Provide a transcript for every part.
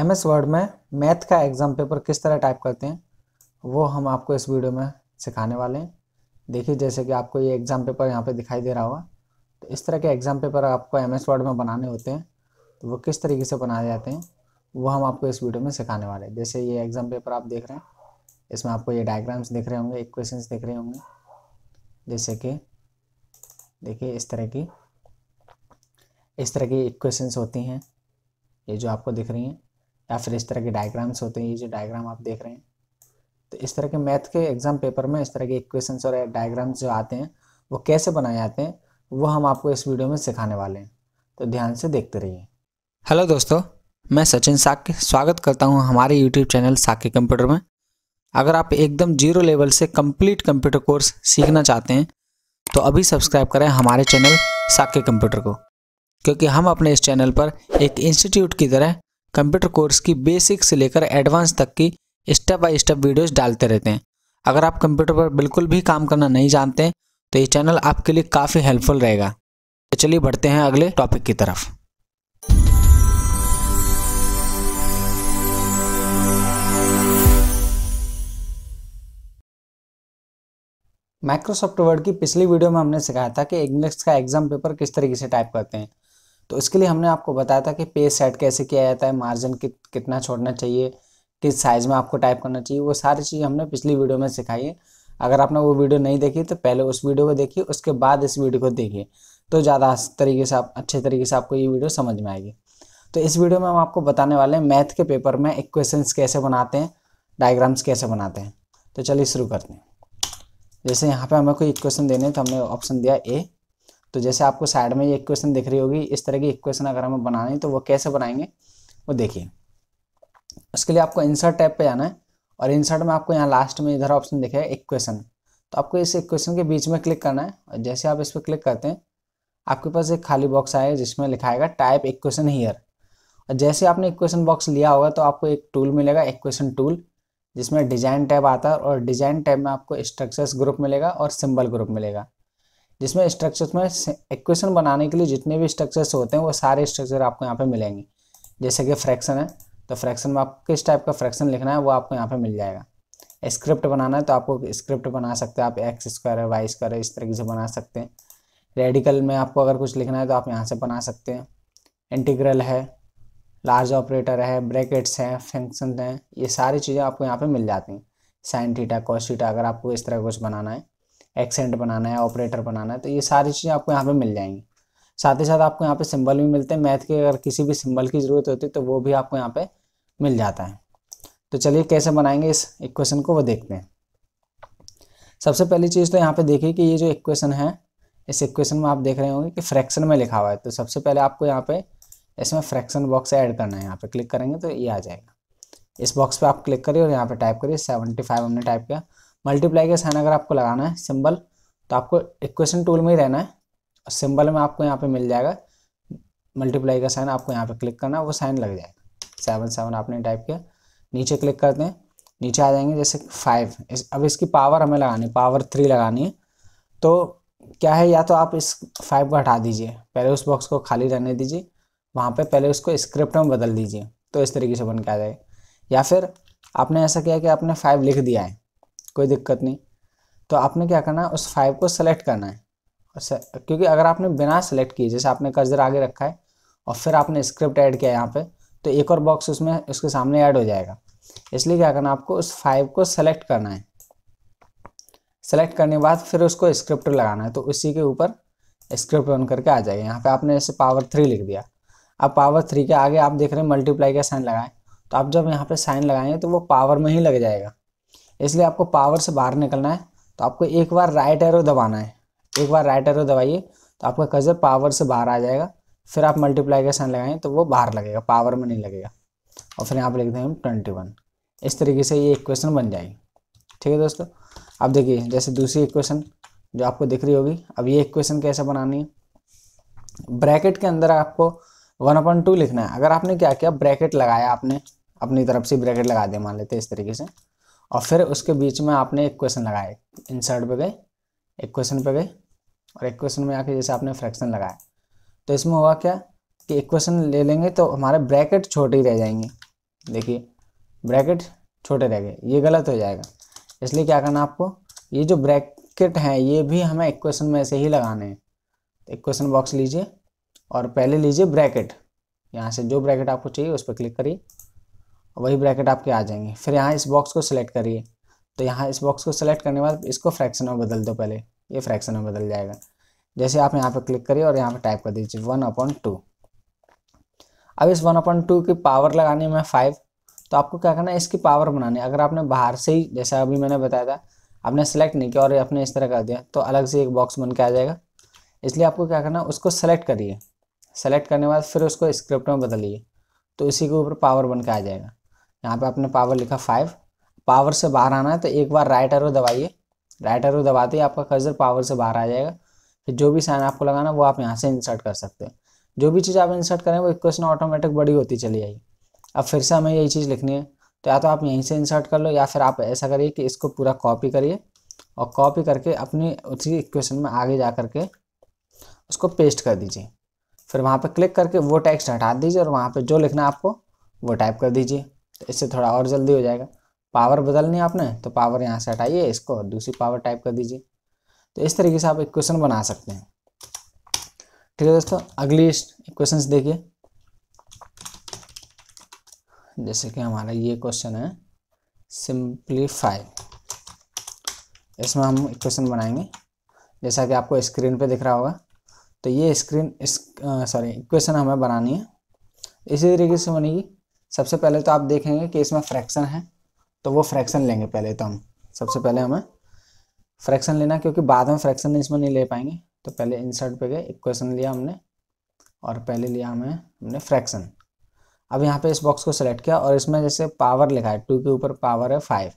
M S Word में math का exam paper किस तरह टाइप करते हैं वो हम आपको इस वीडियो में सिखाने वाले हैं देखिए जैसे कि आपको ये एग्ज़ाम पेपर यहाँ पे दिखाई दे रहा होगा तो इस तरह के एग्ज़ाम पेपर आपको एम एस वर्ड में बनाने होते हैं तो वो किस तरीके से बनाए जाते हैं वो हम आपको इस वीडियो में सिखाने वाले हैं जैसे ये एग्ज़ाम पेपर आप देख रहे हैं इसमें आपको ये डायग्राम्स दिख रहे होंगे इक्वेशन दिख रहे होंगे जैसे कि देखिए इस तरह की इस तरह की इक्वेशंस होती हैं ये जो आपको दिख रही हैं या फिर इस तरह के डायग्राम्स होते हैं ये जो डायग्राम आप देख रहे हैं तो इस तरह के मैथ के एग्जाम पेपर में इस तरह के इक्वेशंस और डायग्राम्स जो आते हैं वो कैसे बनाए जाते हैं वो हम आपको इस वीडियो में सिखाने वाले हैं तो ध्यान से देखते रहिए हेलो दोस्तों मैं सचिन साके स्वागत करता हूँ हमारे यूट्यूब चैनल साके कंप्यूटर में अगर आप एकदम जीरो लेवल से कम्प्लीट कंप्यूटर कोर्स सीखना चाहते हैं तो अभी सब्सक्राइब करें हमारे चैनल साके कंप्यूटर को क्योंकि हम अपने इस चैनल पर एक इंस्टीट्यूट की तरह कंप्यूटर कोर्स की बेसिक से लेकर एडवांस तक की स्टेप बाय स्टेप वीडियोस डालते रहते हैं अगर आप कंप्यूटर पर बिल्कुल भी काम करना नहीं जानते तो ये चैनल आपके लिए काफ़ी हेल्पफुल रहेगा तो चलिए बढ़ते हैं अगले टॉपिक की तरफ माइक्रोसॉफ्ट वर्ड की पिछली वीडियो में हमने सिखाया था कि इंग्लिश का एग्जाम पेपर किस तरीके से टाइप करते हैं तो इसके लिए हमने आपको बताया था कि पेज सेट कैसे किया जाता है मार्जिन कित कितना छोड़ना चाहिए किस साइज़ में आपको टाइप करना चाहिए वो सारी चीज़ हमने पिछली वीडियो में सिखाई है अगर आपने वो वीडियो नहीं देखी तो पहले उस वीडियो को देखिए उसके बाद इस वीडियो को देखिए तो ज़्यादा तरीके से आप अच्छे तरीके से आपको ये वीडियो समझ में आएगी तो इस वीडियो में हम आपको बताने वाले हैं मैथ के पेपर में इक्वेशंस कैसे बनाते हैं डायग्राम्स कैसे बनाते हैं तो चलिए शुरू करते हैं जैसे यहाँ पे हमें कोई इक्वेशन देने तो हमने ऑप्शन दिया ए तो जैसे आपको साइड में ये इक्वेशन दिख रही होगी इस तरह की इक्वेशन अगर हमें बनानी तो वो कैसे बनाएंगे वो देखिए उसके लिए आपको इंसर्ट टैब पे जाना है और इंसर्ट में आपको यहाँ लास्ट में इधर ऑप्शन दिखेगा इक्वेशन तो आपको इस इक्वेशन के बीच में क्लिक करना है और जैसे आप इस पर क्लिक करते हैं आपके पास एक खाली बॉक्स आएगा जिसमें लिखाएगा टाइप इक्वेशन हीयर और जैसे आपने इक्वेशन बॉक्स लिया होगा तो आपको एक टूल मिलेगा इक्वेशन टूल जिसमें डिजाइन टैब आता है और डिजाइन टैब में आपको स्ट्रक्चर्स ग्रुप मिलेगा और सिंबल ग्रुप मिलेगा जिसमें स्ट्रक्चर्स में इक्वेशन बनाने के लिए जितने भी स्ट्रक्चर्स होते हैं वो सारे स्ट्रक्चर आपको यहाँ पे मिलेंगे जैसे कि फ्रैक्शन है तो फ्रैक्शन में आपको किस टाइप का फ्रैक्शन लिखना है वो आपको यहाँ पे मिल जाएगा स्क्रिप्ट बनाना है तो आपको स्क्रिप्ट बना सकते हैं आप एक्स स्क्वायर है वाई स्क्वायर है इस तरीके से बना सकते हैं रेडिकल में आपको अगर कुछ लिखना है तो आप यहाँ से बना सकते हैं इंटीग्रल है लार्ज ऑपरेटर है ब्रैकेट्स हैं फंक्शन हैं ये सारी चीज़ें आपको यहाँ पर मिल जाती हैं साइन थीटा कॉस थीटा अगर आपको इस तरह कुछ बनाना है एक्सेंट बनाना है ऑपरेटर बनाना है तो ये सारी चीज़ें आपको यहाँ पे मिल जाएंगी साथ ही साथ आपको यहाँ पे सिंबल भी मिलते हैं मैथ के अगर किसी भी सिंबल की ज़रूरत होती है तो वो भी आपको यहाँ पे मिल जाता है तो चलिए कैसे बनाएंगे इस इक्वेशन को वो देखते हैं सबसे पहली चीज़ तो यहाँ पे देखिए कि ये जो इक्वेशन है इस इक्वेशन में आप देख रहे होंगे कि फ्रैक्शन में लिखा हुआ है तो सबसे पहले आपको यहाँ पे इसमें फ्रैक्शन बॉक्स ऐड करना है यहाँ पे क्लिक करेंगे तो ये आ जाएगा इस बॉक्स पे आप क्लिक करिए और यहाँ पे टाइप करिए सेवेंटी फाइव हमने टाइप किया मल्टीप्लाई का साइन अगर आपको लगाना है सिंबल तो आपको इक्वेशन टूल में ही रहना है और सिंबल में आपको यहाँ पे मिल जाएगा मल्टीप्लाई का साइन आपको यहाँ पे क्लिक करना है वो साइन लग जाएगा सेवन सेवन आपने टाइप किया नीचे क्लिक करते हैं नीचे आ जाएंगे जैसे फाइव इस, अब इसकी पावर हमें लगानी है पावर थ्री लगानी है तो क्या है या तो आप इस फाइव को हटा दीजिए पहले उस बॉक्स को खाली रहने दीजिए वहाँ पर पहले उसको स्क्रिप्ट में बदल दीजिए तो इस तरीके से बन के आ जाएगा या फिर आपने ऐसा किया कि आपने फाइव लिख दिया है कोई दिक्कत नहीं तो आपने क्या करना है उस फाइव को सेलेक्ट करना है क्योंकि अगर आपने बिना सेलेक्ट किए जैसे आपने कर्जर आगे रखा है और फिर आपने स्क्रिप्ट ऐड किया यहाँ पे तो एक और बॉक्स उसमें उसके सामने ऐड हो जाएगा इसलिए क्या करना आपको उस फाइव को सेलेक्ट करना है सेलेक्ट करने के बाद फिर उसको स्क्रिप्ट लगाना है तो उसी के ऊपर स्क्रिप्ट ऑन करके आ जाएगा यहाँ पे आपने जैसे पावर थ्री लिख दिया अब पावर थ्री के आगे आप देख रहे हैं मल्टीप्लाई का साइन लगाएं तो आप जब यहाँ पे साइन लगाएंगे तो वो पावर में ही लग जाएगा इसलिए आपको पावर से बाहर निकलना है तो आपको एक बार राइट एरो दबाना है एक बार राइट एरो दबाइए तो आपका कर्सर पावर से बाहर आ जाएगा फिर आप मल्टीप्लाई का साइन लगाएं तो वो बाहर लगेगा पावर में नहीं लगेगा और फिर यहाँ पर लिखते हैं ट्वेंटी वन इस तरीके से ये इक्वेशन बन जाएगी ठीक है दोस्तों अब देखिए जैसे दूसरी इक्वेशन जो आपको दिख रही होगी अब ये इक्वेशन कैसे बनानी है ब्रैकेट के अंदर आपको वन अपन टू लिखना है अगर आपने क्या किया ब्रैकेट लगाया आपने अपनी तरफ से ब्रैकेट लगा दिया मान लेते हैं इस तरीके से और फिर उसके बीच में आपने एक क्वेश्चन लगाए इंसर्ट पे गए एक क्वेश्चन पे गए और एक क्वेश्चन में आके जैसे आपने फ्रैक्शन लगाया तो इसमें हुआ क्या कि एक क्वेश्चन ले लेंगे तो हमारे ब्रैकेट छोटे ही रह जाएंगे देखिए ब्रैकेट छोटे रह गए ये गलत हो जाएगा इसलिए क्या करना आपको ये जो ब्रैकेट हैं ये भी हमें एक क्वेश्चन में ऐसे ही लगाने हैं एक क्वेश्चन बॉक्स लीजिए और पहले लीजिए ब्रैकेट यहाँ से जो ब्रैकेट आपको चाहिए उस पर क्लिक करिए वही ब्रैकेट आपके आ जाएंगे फिर यहाँ इस बॉक्स को सिलेक्ट करिए तो यहाँ इस बॉक्स को सिलेक्ट करने के बाद इसको फ्रैक्शन में बदल दो पहले ये फ्रैक्शन में बदल जाएगा जैसे आप यहाँ पर क्लिक करिए और यहाँ पर टाइप कर दीजिए वन अपॉन टू अब इस वन अपॉन टू की पावर लगानी में फाइव तो आपको क्या करना है इसकी पावर बनानी अगर आपने बाहर से ही जैसा अभी मैंने बताया था आपने सेलेक्ट नहीं किया और आपने इस तरह कर दिया तो अलग से एक बॉक्स बन के आ जाएगा इसलिए आपको क्या करना है उसको सेलेक्ट करिए सेलेक्ट करने के बाद फिर उसको स्क्रिप्ट में बदलिए तो इसी के ऊपर पावर बन के आ जाएगा यहाँ पे आपने पावर लिखा फाइव पावर से बाहर आना है तो एक बार राइट एरो दबाइए राइट एरो दबाते ही आपका कर्जर पावर से बाहर आ जाएगा फिर जो भी साइन आपको लगाना वो आप यहाँ से इंसर्ट कर सकते हैं जो भी चीज़ आप इंसर्ट करें वो इक्वेशन ऑटोमेटिक बड़ी होती चली जाएगी अब फिर से हमें यही चीज़ लिखनी है तो या तो आप यहीं से इंसर्ट कर लो या फिर आप ऐसा करिए कि इसको पूरा कॉपी करिए और कॉपी करके अपनी उसी इक्वेशन में आगे जा करके उसको पेस्ट कर दीजिए फिर वहाँ पर क्लिक करके वो टेक्स्ट हटा दीजिए और वहाँ पर जो लिखना है आपको वो टाइप कर दीजिए तो इससे थोड़ा और जल्दी हो जाएगा पावर बदलनी है आपने तो पावर यहाँ से हटाइए इसको दूसरी पावर टाइप कर दीजिए तो इस तरीके से आप एक क्वेश्चन बना सकते हैं ठीक है दोस्तों अगली क्वेश्चन देखिए जैसे कि हमारा ये क्वेश्चन है सिंप्लीफाई इसमें हम इक्वेशन क्वेश्चन बनाएंगे जैसा कि आपको स्क्रीन पे दिख रहा होगा तो ये स्क्रीन इस सॉरी इक्वेशन हमें बनानी है इसी तरीके से बनेगी सबसे पहले तो आप देखेंगे कि इसमें फ्रैक्शन है तो वो फ्रैक्शन लेंगे पहले तो हम सबसे पहले हमें फ्रैक्शन लेना क्योंकि बाद में फ्रैक्शन इसमें नहीं ले पाएंगे तो पहले इंसर्ट पे गए इक्वेशन लिया हमने और पहले लिया हमें हमने फ्रैक्शन अब यहाँ पे इस बॉक्स को सिलेक्ट किया और इसमें जैसे पावर लिखा है टू के ऊपर पावर है फाइव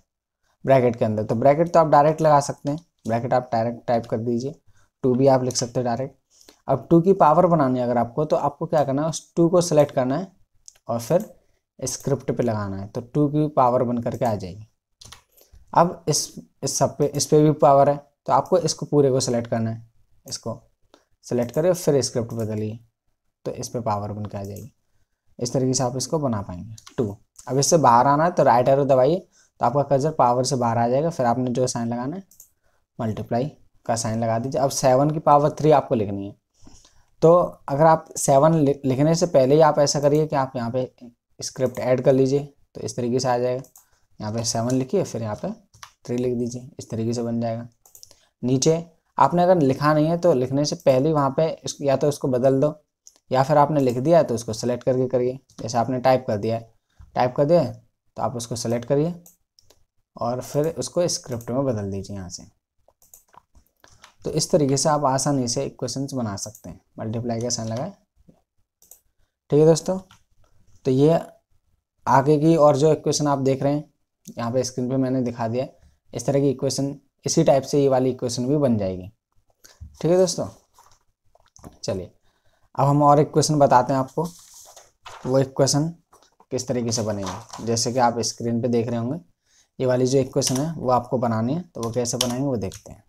ब्रैकेट के अंदर तो ब्रैकेट तो आप डायरेक्ट लगा सकते हैं ब्रैकेट आप डायरेक्ट टाइप कर दीजिए टू भी आप लिख सकते हैं डायरेक्ट अब टू की पावर बनानी है अगर आपको तो आपको क्या करना है उस टू को सिलेक्ट करना है और फिर स्क्रिप्ट पे लगाना है तो टू की पावर बन करके आ जाएगी अब इस इस सब पे इस पे भी पावर है तो आपको इसको पूरे को सिलेक्ट करना है इसको सेलेक्ट करें फिर स्क्रिप्ट बदलिए तो इस पे पावर बन के आ जाएगी इस तरीके से आप इसको बना पाएंगे टू अब इससे बाहर आना है तो राइट एरो दबाइए तो आपका कर्जर पावर से बाहर आ जाएगा फिर आपने जो साइन लगाना है मल्टीप्लाई का साइन लगा दीजिए अब सेवन की पावर थ्री आपको लिखनी है तो अगर आप सेवन लिखने से पहले ही आप ऐसा करिए कि आप यहाँ पे स्क्रिप्ट ऐड कर लीजिए तो इस तरीके से आ जाएगा यहाँ पे सेवन लिखिए फिर यहाँ पे थ्री लिख दीजिए इस तरीके से बन जाएगा नीचे आपने अगर लिखा नहीं है तो लिखने से पहले वहाँ पे या तो उसको बदल दो या फिर आपने लिख दिया है तो उसको सेलेक्ट करके करिए जैसे आपने टाइप कर दिया है टाइप कर दिया है तो आप उसको सेलेक्ट करिए और फिर उसको स्क्रिप्ट में बदल दीजिए यहाँ से तो इस तरीके से आप आसानी से क्वेश्चन बना सकते हैं मल्टीप्लाई का साइन लगाए ठीक है दोस्तों तो ये आगे की और जो इक्वेशन आप देख रहे हैं यहाँ पे स्क्रीन पे मैंने दिखा दिया इस तरह की इक्वेशन इसी टाइप से ये वाली इक्वेशन भी बन जाएगी ठीक है दोस्तों चलिए अब हम और एक क्वेश्चन बताते हैं आपको वो एक क्वेश्चन किस तरीके से बनेगी जैसे कि आप स्क्रीन पे देख रहे होंगे ये वाली जो एक क्वेश्चन है वो आपको बनानी है तो वो कैसे बनाएंगे वो देखते हैं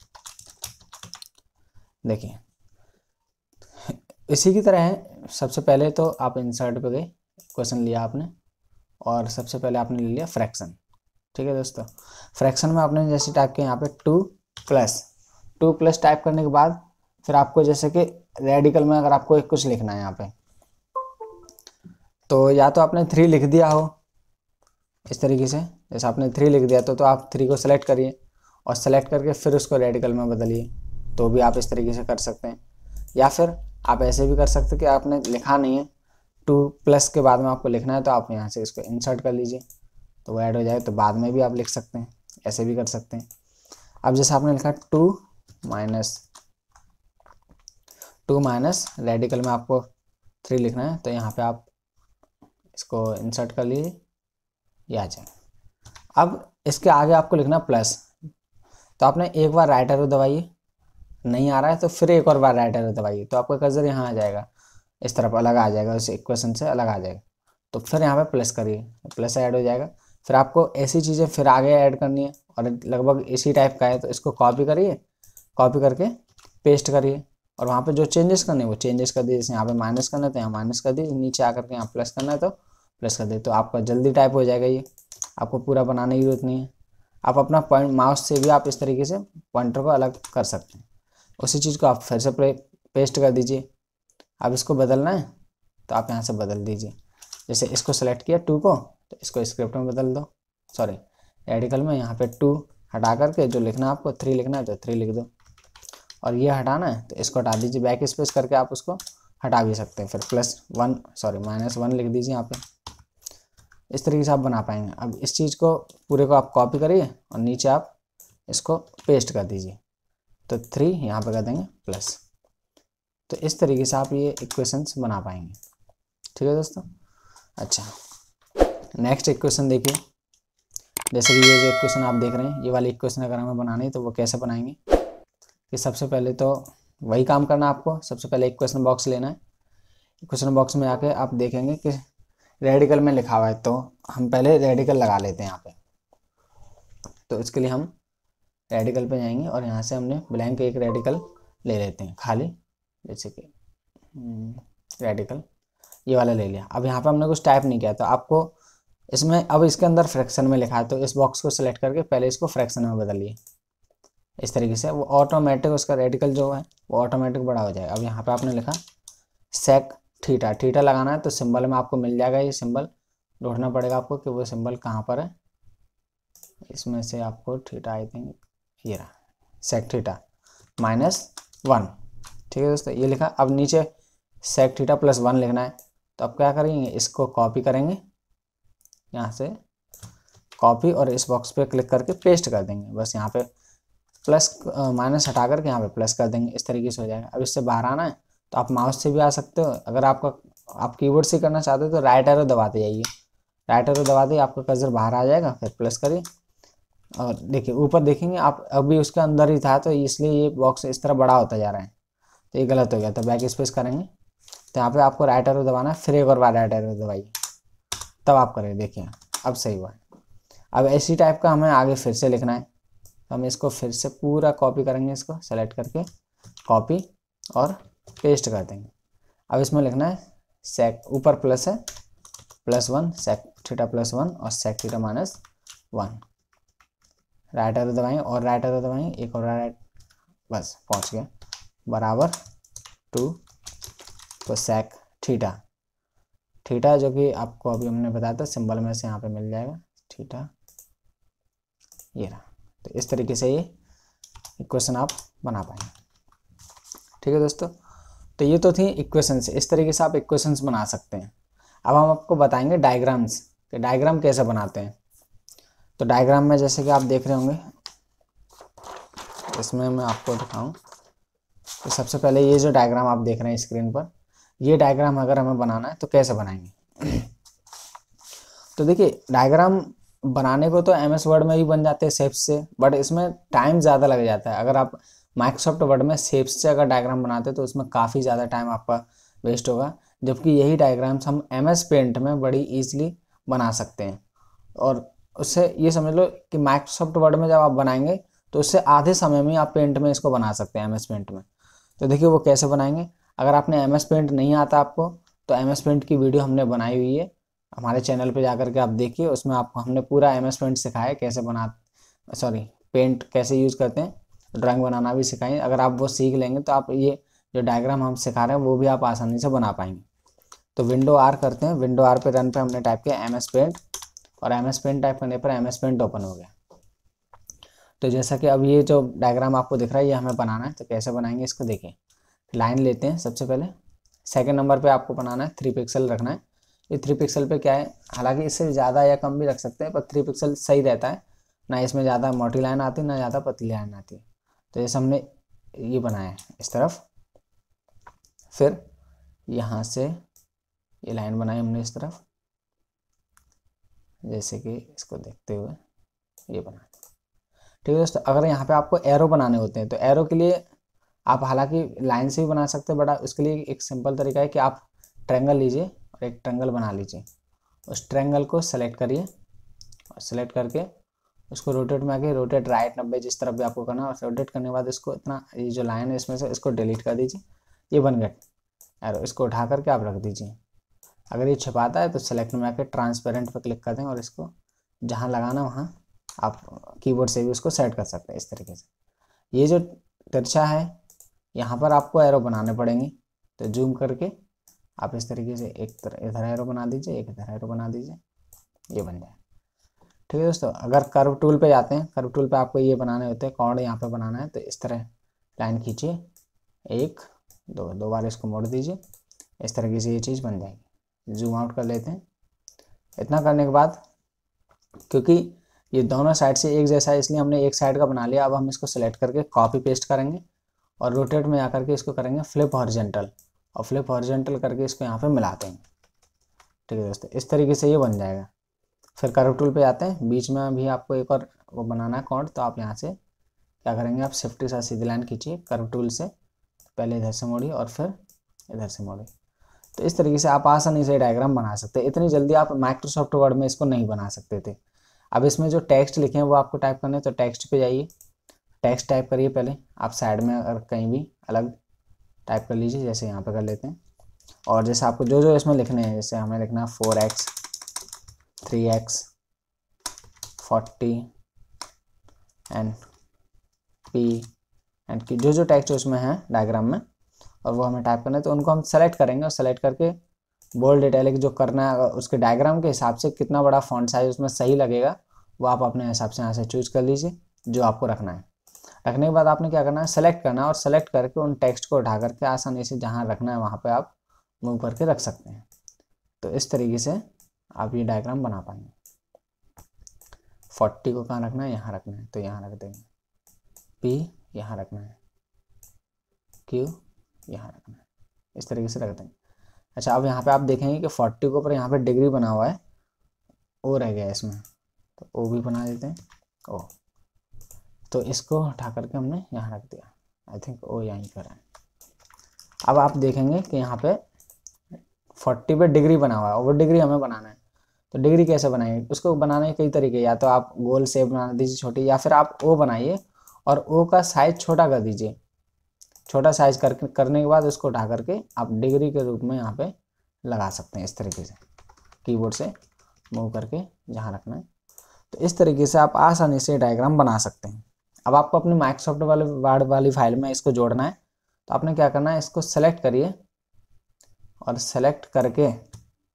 देखिए इसी की तरह है सबसे पहले तो आप इंसर्ट पे गए क्वेश्चन लिया आपने और सबसे पहले आपने ले लिया फ्रैक्शन ठीक है दोस्तों फ्रैक्शन में आपने जैसे टाइप किया यहाँ पे two plus two plus type करने के बाद फिर आपको जैसे कि रेडिकल में अगर आपको कुछ लिखना है यहाँ पे तो या तो आपने थ्री लिख दिया हो इस तरीके से जैसे आपने थ्री लिख दिया तो तो आप थ्री को सेलेक्ट करिए और सेलेक्ट करके फिर उसको रेडिकल में बदलिए तो भी आप इस तरीके से कर सकते हैं या फिर आप ऐसे भी कर सकते कि आपने लिखा नहीं है टू प्लस के बाद में आपको लिखना है तो आप यहाँ से इसको इंसर्ट कर लीजिए तो वो ऐड हो जाए तो बाद में भी आप लिख सकते हैं ऐसे भी कर सकते हैं अब जैसे आपने लिखा two minus two minus radical में आपको थ्री लिखना है तो यहाँ पे आप इसको इंसर्ट कर लीजिए या जाए अब इसके आगे आपको लिखना प्लस तो आपने एक बार राइट एरो दबाइए नहीं आ रहा है तो फिर एक और बार राइट एरो दबाइए तो आपका कर्जर यहाँ आ जाएगा इस तरफ अलग आ जाएगा उस इक्वेशन से अलग आ जाएगा तो फिर यहाँ पे प्लस करिए प्लस ऐड हो जाएगा फिर आपको ऐसी चीज़ें फिर आगे ऐड करनी है और लगभग इसी टाइप का है तो इसको कॉपी करिए कॉपी करके पेस्ट करिए और वहाँ पे जो चेंजेस करने वो चेंजेस कर दीजिए जैसे यहाँ पे माइनस करना है तो यहाँ माइनस कर दीजिए नीचे आकर के यहाँ प्लस करना है तो प्लस कर दीजिए तो आपका जल्दी टाइप हो जाएगा ये आपको पूरा बनाने की जरूरत नहीं है आप अपना पॉइंट माउस से भी आप इस तरीके से पॉइंटर को अलग कर सकते हैं उसी चीज़ को आप फिर से पेस्ट कर दीजिए अब इसको बदलना है तो आप यहाँ से बदल दीजिए जैसे इसको सेलेक्ट किया टू को तो इसको स्क्रिप्ट में बदल दो सॉरी एडिकल में यहाँ पे टू हटा करके जो लिखना है आपको थ्री लिखना है तो थ्री लिख दो और ये हटाना है तो इसको हटा दीजिए बैक स्पेस करके आप उसको हटा भी सकते हैं फिर plus one sorry minus one लिख दीजिए यहाँ पे इस तरीके से आप बना पाएंगे अब इस चीज़ को पूरे को आप कॉपी करिए और नीचे आप इसको पेस्ट कर दीजिए तो थ्री यहाँ पर कर देंगे प्लस तो इस तरीके से आप ये इक्वेशंस बना पाएंगे ठीक है दोस्तों अच्छा नेक्स्ट इक्वेशन देखिए जैसे कि ये जो इक्वेशन आप देख रहे हैं ये वाली इक्वेशन अगर हमें बनानी है तो वो कैसे बनाएंगे कि सबसे पहले तो वही काम करना है आपको सबसे पहले इक्वेशन बॉक्स लेना है इक्वेशन बॉक्स में आके आप देखेंगे कि रेडिकल में लिखा हुआ है तो हम पहले रेडिकल लगा लेते हैं यहाँ पे तो इसके लिए हम रेडिकल पे जाएंगे और यहाँ से हमने ब्लैंक एक रेडिकल ले लेते हैं खाली जैसे कि रेडिकल ये वाला ले लिया अब यहाँ पर हमने कुछ टाइप नहीं किया तो आपको इसमें अब इसके अंदर फ्रैक्शन में लिखा है तो इस बॉक्स को सिलेक्ट करके पहले इसको फ्रैक्शन में बदलिए इस तरीके से वो ऑटोमेटिक उसका रेडिकल जो है वो ऑटोमेटिक बड़ा हो जाएगा अब यहाँ पे आपने लिखा सेक ठीटा ठीटा लगाना है तो सिंबल में आपको मिल जाएगा ये सिंबल ढूंढना पड़ेगा आपको कि वो सिंबल कहाँ पर है इसमें से आपको ठीटा आई थिंक ये रहा सेक ठीटा माइनस वन ठीक है दोस्तों ये लिखा अब नीचे सेक थीटा प्लस वन लिखना है तो अब क्या करेंगे इसको कॉपी करेंगे यहाँ से कॉपी और इस बॉक्स पे क्लिक करके पेस्ट कर देंगे बस यहाँ पे प्लस माइनस हटा करके यहाँ पे प्लस कर देंगे इस तरीके से हो जाएगा अब इससे बाहर आना है तो आप माउस से भी आ सकते हो अगर आपका आप कीबोर्ड से करना चाहते हो तो राइट एरो दबाते जाइए राइट एरो दबाते ही आपका कजर बाहर आ जाएगा फिर प्लस करिए और देखिए ऊपर देखेंगे आप अभी उसके अंदर ही था तो इसलिए ये बॉक्स इस तरह बड़ा होता जा रहा है ये गलत हो गया तो बैक स्पेस करेंगे तो यहाँ पे आपको राइट एरो दबाना है फिर एक और बार राइट एरो दबाइए तब आप करें देखिए अब सही हुआ है अब ऐसी टाइप का हमें आगे फिर से लिखना है तो हम इसको फिर से पूरा कॉपी करेंगे इसको सेलेक्ट करके कॉपी और पेस्ट कर देंगे अब इसमें लिखना है सेक ऊपर प्लस है plus one sec theta plus one और sec theta minus one right arrow दबाएँ और राइट एरो दबाएँ एक और राइट बस पहुँच गया बराबर टू कोसेक तो थीटा थीटा जो कि आपको अभी हमने बताया था सिंबल में से यहाँ पे मिल जाएगा थीटा ये रहा तो इस तरीके से ये इक्वेशन आप बना पाएंगे ठीक है दोस्तों तो ये तो थी इक्वेशंस इस तरीके से आप इक्वेशंस बना सकते हैं अब हम आपको बताएंगे डायग्राम्स कि डायग्राम कैसे बनाते हैं तो डायग्राम में जैसे कि आप देख रहे होंगे इसमें मैं आपको दिखाऊं तो सबसे पहले ये जो डायग्राम आप देख रहे हैं स्क्रीन पर ये डायग्राम अगर हमें बनाना है तो कैसे बनाएंगे तो देखिए डायग्राम बनाने को तो एम एस वर्ड में ही बन जाते हैं सेप्स से बट इसमें टाइम ज़्यादा लग जाता है अगर आप माइक्रोसॉफ्ट वर्ड में सेप्स से अगर डायग्राम बनाते हैं तो उसमें काफ़ी ज़्यादा टाइम आपका वेस्ट होगा जबकि यही डायग्राम्स हम एम एस पेंट में बड़ी ईजिली बना सकते हैं और उससे ये समझ लो कि माइक्रोसॉफ्ट वर्ड में जब आप बनाएंगे तो उससे आधे समय में आप पेंट में इसको बना सकते हैं एम एस पेंट में तो देखिए वो कैसे बनाएंगे अगर आपने एम एस पेंट नहीं आता आपको तो एम एस पेंट की वीडियो हमने बनाई हुई है हमारे चैनल पे जाकर के आप देखिए उसमें आपको हमने पूरा एम एस पेंट सिखाया कैसे बना सॉरी पेंट कैसे यूज़ करते हैं ड्राइंग बनाना भी सिखाएं अगर आप वो सीख लेंगे तो आप ये जो डायग्राम हम सिखा रहे हैं वो भी आप आसानी से बना पाएंगे तो विंडो आर करते हैं विंडो आर पे रन पे हमने टाइप किया एम एस पेंट और एम एस पेंट टाइप करने पर एम एस पेंट ओपन हो गया तो जैसा कि अब ये जो डायग्राम आपको दिख रहा है ये हमें बनाना है तो कैसे बनाएंगे इसको देखें लाइन लेते हैं सबसे पहले सेकेंड नंबर पर आपको बनाना है थ्री पिक्सल रखना है ये थ्री पिक्सल पर क्या है हालांकि इससे ज़्यादा या कम भी रख सकते हैं पर थ्री पिक्सल सही रहता है ना इसमें ज़्यादा मोटी लाइन आती ना ज़्यादा पतली लाइन आती तो जैसे हमने ये बनाया है इस तरफ फिर यहाँ से ये लाइन बनाई हमने इस तरफ जैसे कि इसको देखते हुए ये बना ठीक तो है दोस्तों अगर यहाँ पे आपको एरो बनाने होते हैं तो एरो के लिए आप हालांकि लाइन से भी बना सकते हैं बट उसके लिए एक सिंपल तरीका है कि आप ट्रेंगल लीजिए और एक ट्रेंगल बना लीजिए उस ट्रेंगल को सेलेक्ट करिए और सेलेक्ट करके उसको रोटेट में आके रोटेट राइट नब्बे जिस तरफ भी आपको करना है और रोटेट करने के बाद इसको इतना ये जो लाइन है इसमें से इसको डिलीट कर दीजिए ये बन गए एरो इसको उठा करके आप रख दीजिए अगर ये छुपाता है तो सेलेक्ट में आके ट्रांसपेरेंट पर क्लिक कर दें और इसको जहाँ लगाना वहाँ आप कीबोर्ड से भी उसको सेट कर सकते हैं इस तरीके से ये जो तिरछा है यहाँ पर आपको एरो बनाने पड़ेंगे तो जूम करके आप इस तरीके से एक इधर एरो बना दीजिए एक इधर एरो बना दीजिए ये बन जाए ठीक है दोस्तों अगर कर्व टूल पे जाते हैं कर्व टूल पे आपको ये बनाने होते हैं कॉर्ड यहाँ पे बनाना है तो इस तरह लाइन खींचिए एक दो दो बार इसको मोड़ दीजिए इस तरीके से ये चीज़ बन जाएगी जूम आउट कर लेते हैं इतना करने के बाद क्योंकि ये दोनों साइड से एक जैसा है इसलिए हमने एक साइड का बना लिया अब हम इसको सेलेक्ट करके कॉपी पेस्ट करेंगे और रोटेट में आकर के इसको करेंगे फ्लिप हॉर्जेंटल और फ्लिप हॉर्जेंटल करके इसको यहाँ पे मिला देंगे ठीक है दोस्तों इस तरीके से ये बन जाएगा फिर कर्व टूल पे आते हैं बीच में भी आपको एक और वो बनाना है कॉर्ड तो आप यहाँ से क्या करेंगे आप सेफ्टी के साथ सीधी लाइन खींचिए कर्व टूल से पहले इधर से मोड़िए और फिर इधर से मोड़िए तो इस तरीके से आप आसानी से डायग्राम बना सकते हैं इतनी जल्दी आप माइक्रोसॉफ्ट वर्ड में इसको नहीं बना सकते थे अब इसमें जो टेक्स्ट लिखे हैं वो आपको टाइप करना है तो टेक्स्ट पे जाइए टेक्स्ट टाइप करिए पहले आप साइड में अगर कहीं भी अलग टाइप कर लीजिए जैसे यहाँ पर कर लेते हैं और जैसे आपको जो जो इसमें लिखने हैं जैसे हमें लिखना है four X three X forty and P and की जो जो टैक्स उसमें है डायग्राम में और वो हमें टाइप करना है तो उनको हम सेलेक्ट करेंगे और सेलेक्ट करके बोल्ड इटैलिक जो करना है उसके डायग्राम के हिसाब से कितना बड़ा फॉन्ट साइज उसमें सही लगेगा वो आप अपने हिसाब से यहाँ से चूज कर लीजिए जो आपको रखना है रखने के बाद आपने क्या करना है सेलेक्ट करना है और सेलेक्ट करके उन टेक्स्ट को उठा करके आसानी से जहाँ रखना है वहाँ पर आप मूव करके रख सकते हैं तो इस तरीके से आप ये डायग्राम बना पाएंगे फोर्टी को कहाँ रखना है यहाँ रखना है तो यहाँ रख देंगे पी यहाँ रखना है क्यू यहाँ रखना है इस तरीके से रख देंगे अच्छा अब यहाँ पे आप देखेंगे कि फोर्टी के ऊपर यहाँ पे डिग्री बना हुआ है ओ रह गया इसमें तो ओ भी बना देते हैं ओ तो इसको हटा करके हमने यहाँ रख दिया आई थिंक ओ यहीं पर है अब आप देखेंगे कि यहाँ पे फोर्टी पे डिग्री बना हुआ है ओवर वो डिग्री हमें बनाना है तो डिग्री कैसे बनाएंगे उसको बनाने के कई तरीके या तो आप गोल सेप बना दीजिए छोटी या फिर आप ओ बनाइए और ओ का साइज छोटा कर दीजिए छोटा साइज कर करने के बाद उसको उठा करके आप डिग्री के रूप में यहाँ पे लगा सकते हैं इस तरीके से कीबोर्ड से मूव करके जहाँ रखना है तो इस तरीके से आप आसानी से डायग्राम बना सकते हैं अब आपको अपने माइक्रोसॉफ्ट वाले वार्ड वाली फाइल में इसको जोड़ना है तो आपने क्या करना है इसको सेलेक्ट करिए और सेलेक्ट करके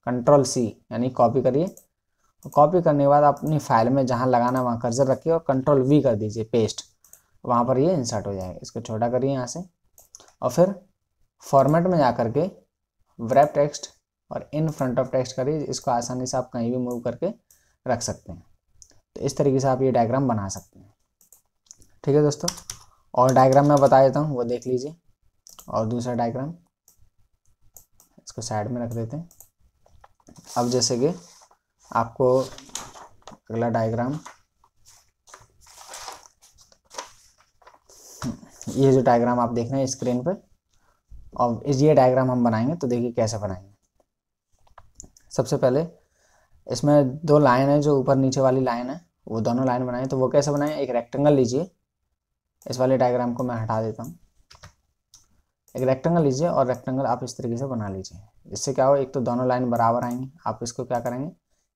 कंट्रोल सी यानी कॉपी करिए कॉपी करने के बाद अपनी फाइल में जहाँ लगाना वहाँ कर्जर रखिए और कंट्रोल वी कर दीजिए पेस्ट वहाँ पर ये इंसर्ट हो जाएगा इसको छोटा करिए यहाँ से और फिर फॉर्मेट में जा कर के व्रैप टेक्स्ट और इन फ्रंट ऑफ टेक्स्ट करिए इसको आसानी से आप कहीं भी मूव करके रख सकते हैं तो इस तरीके से आप ये डायग्राम बना सकते हैं ठीक है दोस्तों और डायग्राम मैं बता देता हूँ वो देख लीजिए और दूसरा डायग्राम इसको साइड में रख देते हैं अब जैसे कि आपको अगला डायग्राम ये जो डायग्राम आप देख रहे हैं स्क्रीन पर और इस ये डायग्राम हम बनाएंगे तो देखिए कैसे बनाएंगे सबसे पहले इसमें दो लाइन है जो ऊपर नीचे वाली लाइन है वो दोनों लाइन बनाए तो वो कैसे बनाए एक रेक्टेंगल लीजिए इस वाले डायग्राम को मैं हटा देता हूँ एक रेक्टेंगल लीजिए और रेक्टेंगल आप इस तरीके से बना लीजिए इससे क्या हो एक तो दोनों लाइन बराबर आएंगी आप इसको क्या करेंगे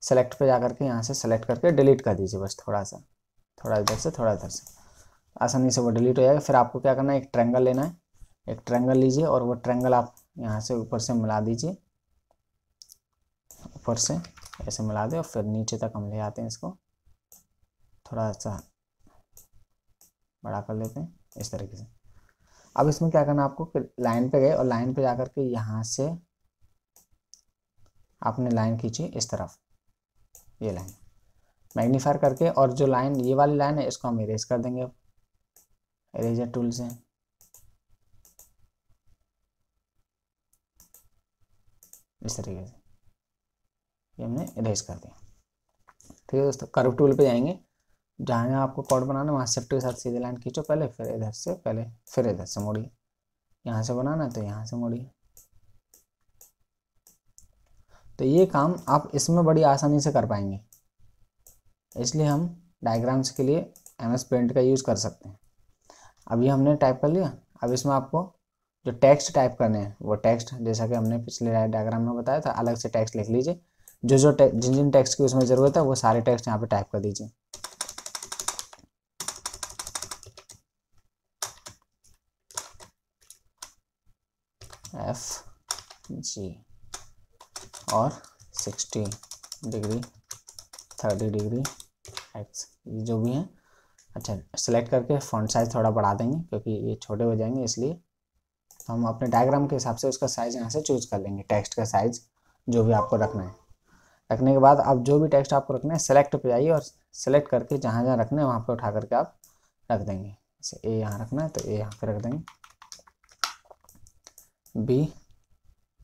सेलेक्ट पर जा करके यहाँ से सेलेक्ट करके डिलीट कर दीजिए बस थोड़ा सा थोड़ा इधर से थोड़ा इधर से आसानी से वो डिलीट हो जाएगा फिर आपको क्या करना है एक ट्रैंगल लेना है एक ट्रैंगल लीजिए और वो ट्रैंगल आप यहाँ से ऊपर से मिला दीजिए ऊपर से ऐसे मिला दें और फिर नीचे तक हम ले आते हैं इसको थोड़ा सा बड़ा कर लेते हैं इस तरीके से अब इसमें क्या करना आपको कि लाइन पे गए और लाइन पे जा करके यहाँ से आपने लाइन खींची इस तरफ ये लाइन मैग्नीफायर करके और जो लाइन ये वाली लाइन है इसको हम इरेज कर देंगे इरेजर टूल से इस तरीके से ये हमने इरेज कर दिया ठीक है दोस्तों कर्व टूल पे जाएंगे जहाँ जहाँ आपको कॉर्ड बनाना है वहाँ सेफ्ट के साथ सीधे लाइन खींचो पहले फिर इधर से पहले फिर इधर से मोड़िए यहाँ से बनाना है तो यहाँ से मोड़िए तो ये काम आप इसमें बड़ी आसानी से कर पाएंगे इसलिए हम डायग्राम्स के लिए एम एस पेंट का यूज़ कर सकते हैं अभी हमने टाइप कर लिया अब इसमें आपको जो टेक्स्ट टाइप करने हैं वो टेक्स्ट जैसा कि हमने पिछले डायग्राम में बताया था अलग से टेक्स्ट लिख लीजिए जो जो जिन जिन टेक्स्ट की उसमें ज़रूरत है वो सारे टेक्स्ट यहाँ पे टाइप कर दीजिए एफ जी और sixty degree thirty degree X ये जो भी हैं अच्छा सेलेक्ट करके फ्रंट साइज़ थोड़ा बढ़ा देंगे क्योंकि ये छोटे हो जाएंगे इसलिए तो हम अपने डायग्राम के हिसाब से उसका साइज़ यहाँ से चूज़ कर लेंगे टेक्स्ट का साइज़ जो भी आपको रखना है रखने के बाद आप जो भी टेक्स्ट आपको रखना है सेलेक्ट पे जाइए और सेलेक्ट करके जहाँ जहाँ रखना है वहाँ पर उठा करके आप रख देंगे जैसे ए यहाँ रखना है तो ए यहाँ पे रख देंगे बी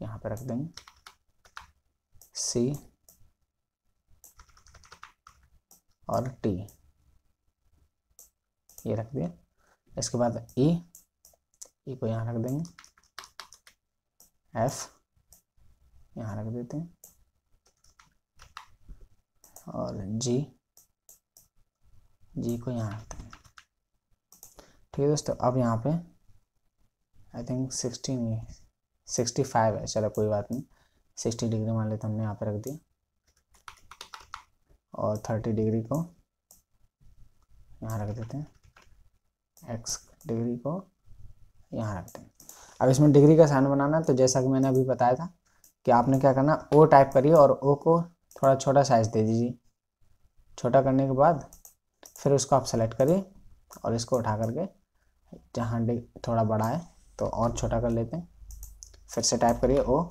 यहाँ पे रख देंगे सी और टी ये रख दिया इसके बाद ई e, e को यहाँ रख देंगे एफ यहाँ रख देते हैं और जी जी को यहाँ रखते हैं ठीक है दोस्तों अब यहाँ पे आई थिंक सिक्सटी नहीं सिक्सटी फाइव है चलो कोई बात नहीं सिक्सटी डिग्री मान लेते हमने यहाँ पे रख दिया और थर्टी डिग्री को यहाँ रख देते हैं एक्स डिग्री को यहाँ रख दें अब इसमें डिग्री का साइन बनाना है तो जैसा कि मैंने अभी बताया था कि आपने क्या करना ओ टाइप करिए और ओ को थोड़ा छोटा साइज दे दीजिए छोटा करने के बाद फिर उसको आप सेलेक्ट करिए और इसको उठा करके जहाँ थोड़ा बड़ा है तो और छोटा कर लेते हैं फिर से टाइप करिए ओ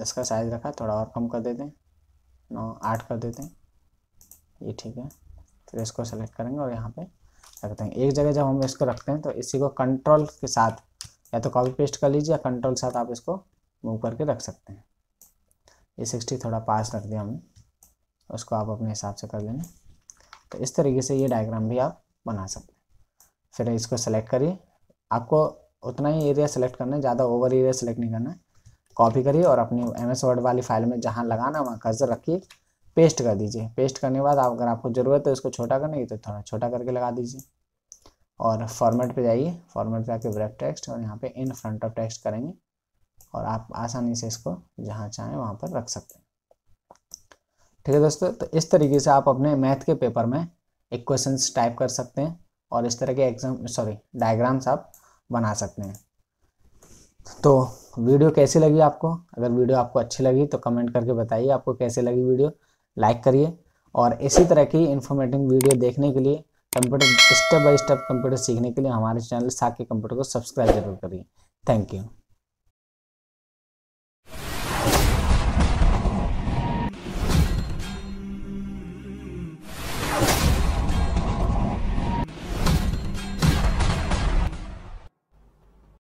दस का साइज़ रखा थोड़ा और कम कर देते हैं नौ आठ कर देते हैं ये ठीक है फिर इसको सेलेक्ट करेंगे और यहाँ पे रखते हैं एक जगह जब हम इसको रखते हैं तो इसी को कंट्रोल के साथ या तो कॉपी पेस्ट कर लीजिए या कंट्रोल के साथ आप इसको मूव करके रख सकते हैं ए सिक्सटी थोड़ा पास रख दिया हमने उसको आप अपने हिसाब से कर लेना तो इस तरीके से ये डायग्राम भी आप बना सकते हैं फिर इसको सेलेक्ट करिए आपको उतना ही एरिया सेलेक्ट करना है ज़्यादा ओवर एरिया सेलेक्ट नहीं करना है कॉपी करिए और अपनी एम एस वर्ड वाली फाइल में जहाँ लगाना वहाँ कर्ज रखिए पेस्ट कर दीजिए पेस्ट करने के बाद अगर आपको ज़रूरत है उसको छोटा करने की तो थोड़ा छोटा करके लगा दीजिए और फॉर्मेट पे जाइए फॉर्मेट पे आके वेब टेक्स्ट और यहाँ पे इन फ्रंट ऑफ टेक्स्ट करेंगे और आप आसानी से इसको जहाँ चाहें वहाँ पर रख सकते हैं ठीक है दोस्तों तो इस तरीके से आप अपने मैथ के पेपर में एक क्वेश्चन टाइप कर सकते हैं और इस तरह के एग्जाम सॉरी डायग्राम्स आप बना सकते हैं तो वीडियो कैसी लगी आपको अगर वीडियो आपको अच्छी लगी तो कमेंट करके बताइए आपको कैसे लगी वीडियो लाइक करिए और इसी तरह की इन्फॉर्मेटिव वीडियो देखने के लिए computer step by step computer सीखने के लिए हमारे चैनल साके कंप्यूटर को सब्सक्राइब जरूर करिए थैंक यू